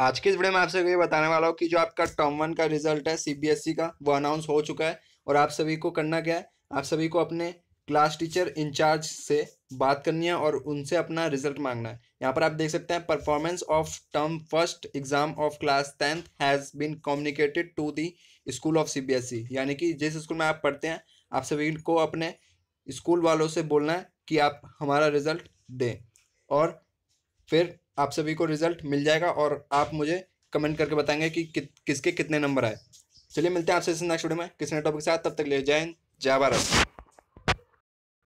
आज के इस वीडियो में आप ये बताने वाला हूँ कि जो आपका टर्म वन का रिजल्ट है सीबीएसई e का वो अनाउंस हो चुका है और आप सभी को करना क्या है आप सभी को अपने क्लास टीचर इंचार्ज से बात करनी है और उनसे अपना रिजल्ट मांगना है यहाँ पर आप देख सकते हैं performance of term first exam of class tenth has been communicated to the school of CBSE यानी कि जिस स्कूल में आप पढ़ते हैं आप सभी को अपने स्कूल वालों से बोलना है कि आप हमारा रिजल्ट दें और फिर आप सभी को रिजल्ट मिल जाएगा और आप मुझे कमेंट करके बताएंगे कि, कि किसके कितने नंबर आए चलिए मिलते हैं आपसे नेक्स्ट वीडियो में किसी नए टॉपिक के साथ तब तक ले जय हिंद जय भारत